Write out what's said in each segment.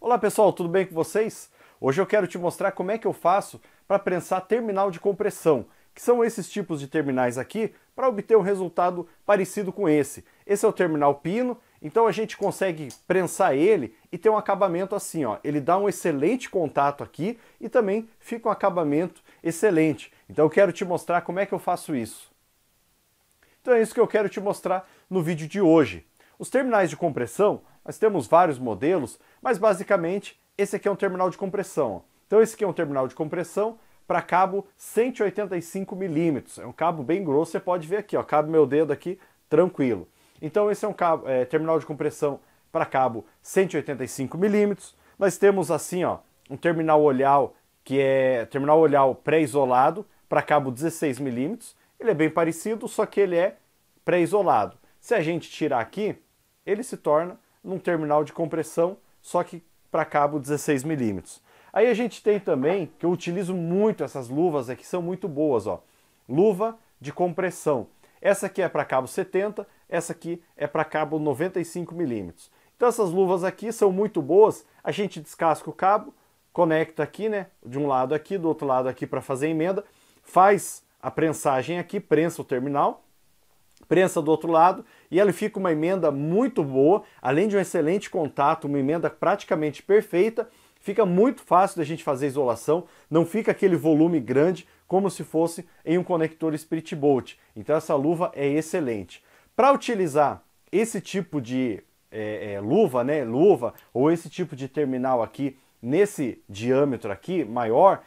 Olá pessoal, tudo bem com vocês? Hoje eu quero te mostrar como é que eu faço para prensar terminal de compressão, que são esses tipos de terminais aqui, para obter um resultado parecido com esse. Esse é o terminal pino, então a gente consegue prensar ele e ter um acabamento assim, ó. Ele dá um excelente contato aqui e também fica um acabamento excelente. Então eu quero te mostrar como é que eu faço isso. Então é isso que eu quero te mostrar no vídeo de hoje. Os terminais de compressão, nós temos vários modelos, mas basicamente esse aqui é um terminal de compressão. Então esse aqui é um terminal de compressão para cabo 185 milímetros. É um cabo bem grosso, você pode ver aqui, ó, cabe meu dedo aqui tranquilo. Então esse é um cabo, é, terminal de compressão para cabo 185 milímetros. Nós temos assim, ó, um terminal olhal que é terminal olhal pré-isolado para cabo 16 milímetros. Ele é bem parecido, só que ele é pré-isolado. Se a gente tirar aqui, ele se torna num terminal de compressão, só que para cabo 16 milímetros. Aí a gente tem também, que eu utilizo muito essas luvas aqui, são muito boas, ó. Luva de compressão. Essa aqui é para cabo 70, essa aqui é para cabo 95 milímetros. Então essas luvas aqui são muito boas, a gente descasca o cabo, conecta aqui, né, de um lado aqui, do outro lado aqui para fazer emenda, faz a prensagem aqui, prensa o terminal, prensa do outro lado e ele fica uma emenda muito boa, além de um excelente contato, uma emenda praticamente perfeita. Fica muito fácil da gente fazer isolação, não fica aquele volume grande como se fosse em um conector Spirit Bolt. Então essa luva é excelente. Para utilizar esse tipo de é, é, luva, né, luva ou esse tipo de terminal aqui nesse diâmetro aqui maior,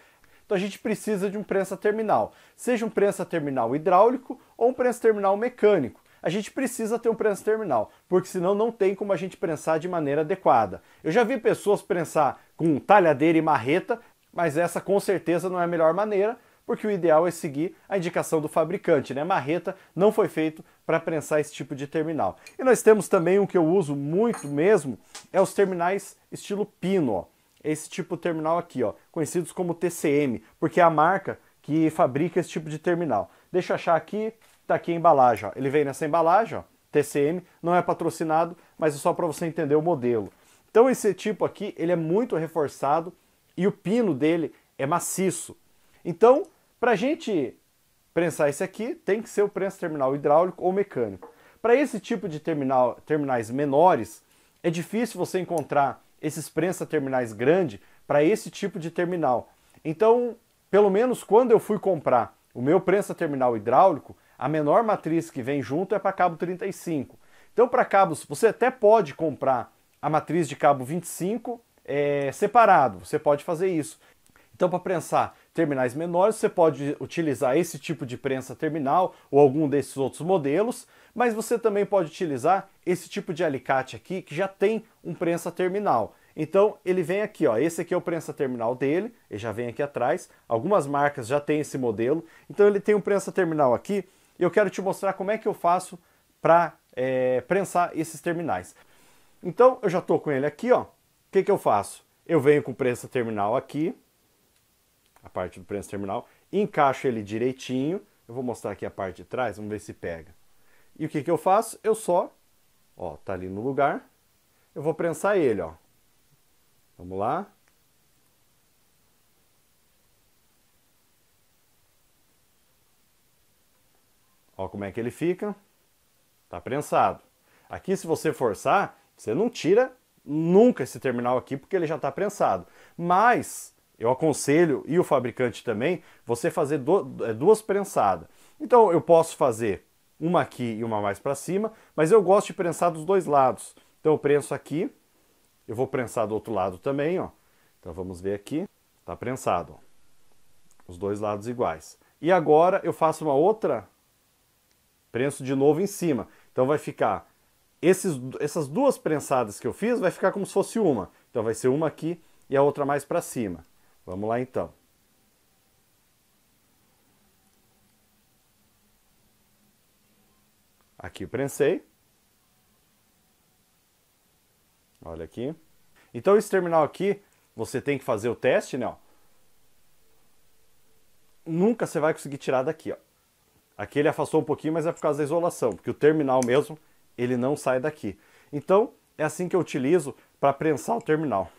então a gente precisa de um prensa terminal, seja um prensa terminal hidráulico ou um prensa terminal mecânico. A gente precisa ter um prensa terminal, porque senão não tem como a gente prensar de maneira adequada. Eu já vi pessoas prensar com talhadeira e marreta, mas essa com certeza não é a melhor maneira, porque o ideal é seguir a indicação do fabricante, né? Marreta não foi feito para prensar esse tipo de terminal. E nós temos também um que eu uso muito mesmo, é os terminais estilo pino, ó esse tipo de terminal aqui, ó, conhecidos como TCM, porque é a marca que fabrica esse tipo de terminal. Deixa eu achar aqui, tá aqui a embalagem, ó. Ele vem nessa embalagem, ó, TCM, não é patrocinado, mas é só para você entender o modelo. Então esse tipo aqui, ele é muito reforçado e o pino dele é maciço. Então, para a gente prensar esse aqui, tem que ser o prensa terminal hidráulico ou mecânico. Para esse tipo de terminal, terminais menores, é difícil você encontrar esses prensa terminais grande para esse tipo de terminal. Então, pelo menos quando eu fui comprar o meu prensa terminal hidráulico, a menor matriz que vem junto é para cabo 35. Então, para cabos, você até pode comprar a matriz de cabo 25 é, eh, separado, você pode fazer isso. Então, para prensar terminais menores, você pode utilizar esse tipo de prensa terminal ou algum desses outros modelos, mas você também pode utilizar esse tipo de alicate aqui que já tem um prensa terminal. Então ele vem aqui, ó, esse aqui é o prensa terminal dele, ele já vem aqui atrás, algumas marcas já tem esse modelo, então ele tem um prensa terminal aqui e eu quero te mostrar como é que eu faço para é, prensar esses terminais. Então eu já estou com ele aqui, ó. o que, que eu faço? Eu venho com o prensa terminal aqui, a parte do prensa terminal, encaixo ele direitinho, eu vou mostrar aqui a parte de trás, vamos ver se pega. E o que, que eu faço? Eu só, ó, tá ali no lugar, eu vou prensar ele, ó. Vamos lá. Ó como é que ele fica. Tá prensado. Aqui se você forçar, você não tira nunca esse terminal aqui porque ele já está prensado. Mas eu aconselho, e o fabricante também, você fazer é, duas prensadas. Então eu posso fazer uma aqui e uma mais para cima, mas eu gosto de prensar dos dois lados. Então eu prenso aqui, eu vou prensar do outro lado também, ó. Então vamos ver aqui, tá prensado, ó. os dois lados iguais. E agora eu faço uma outra, prenso de novo em cima. Então vai ficar, esses, essas duas prensadas que eu fiz vai ficar como se fosse uma. Então vai ser uma aqui e a outra mais para cima. Vamos lá então. Aqui prensei. Olha aqui. Então esse terminal aqui, você tem que fazer o teste, né? Ó. Nunca você vai conseguir tirar daqui, ó. Aqui ele afastou um pouquinho, mas é por causa da isolação, porque o terminal mesmo, ele não sai daqui. Então, é assim que eu utilizo para prensar o terminal.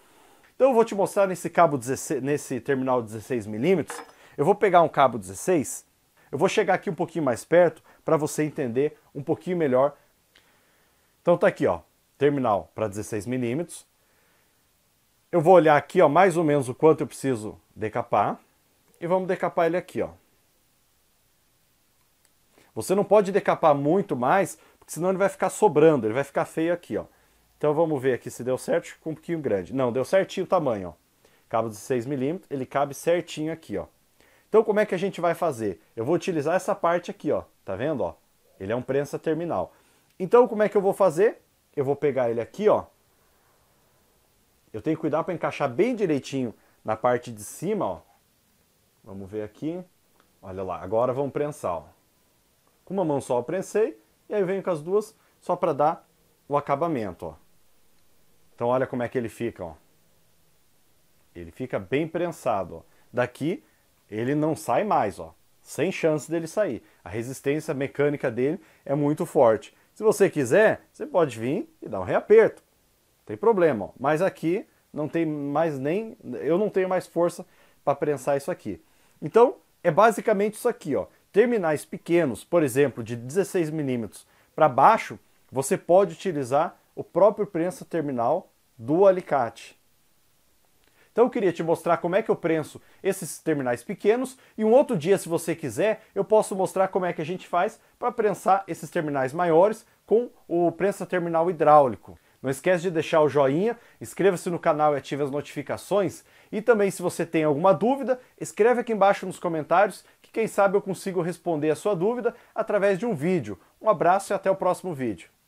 Então eu vou te mostrar nesse cabo 16, nesse terminal 16mm, eu vou pegar um cabo 16, eu vou chegar aqui um pouquinho mais perto para você entender um pouquinho melhor. Então tá aqui, ó, terminal para 16mm. Eu vou olhar aqui, ó, mais ou menos o quanto eu preciso decapar e vamos decapar ele aqui, ó. Você não pode decapar muito mais, porque senão ele vai ficar sobrando, ele vai ficar feio aqui, ó. Então vamos ver aqui se deu certo com um pouquinho grande. Não, deu certinho o tamanho, ó. Cabo de 6 milímetros, ele cabe certinho aqui, ó. Então como é que a gente vai fazer? Eu vou utilizar essa parte aqui, ó. Tá vendo, ó? Ele é um prensa terminal. Então como é que eu vou fazer? Eu vou pegar ele aqui, ó. Eu tenho que cuidar para encaixar bem direitinho na parte de cima, ó. Vamos ver aqui. Olha lá, agora vamos prensar, ó. Com uma mão só eu prensei, e aí eu venho com as duas só para dar o acabamento, ó. Então olha como é que ele fica, ó. Ele fica bem prensado, ó. Daqui ele não sai mais, ó. Sem chance dele sair. A resistência mecânica dele é muito forte. Se você quiser, você pode vir e dar um reaperto. Não tem problema, ó. Mas aqui não tem mais nem eu não tenho mais força para prensar isso aqui. Então, é basicamente isso aqui, ó. Terminais pequenos, por exemplo, de 16 milímetros para baixo, você pode utilizar o próprio prensa terminal do alicate. Então eu queria te mostrar como é que eu prenso esses terminais pequenos e um outro dia, se você quiser, eu posso mostrar como é que a gente faz para prensar esses terminais maiores com o prensa terminal hidráulico. Não esquece de deixar o joinha, inscreva-se no canal e ative as notificações. E também, se você tem alguma dúvida, escreve aqui embaixo nos comentários que quem sabe eu consigo responder a sua dúvida através de um vídeo. Um abraço e até o próximo vídeo.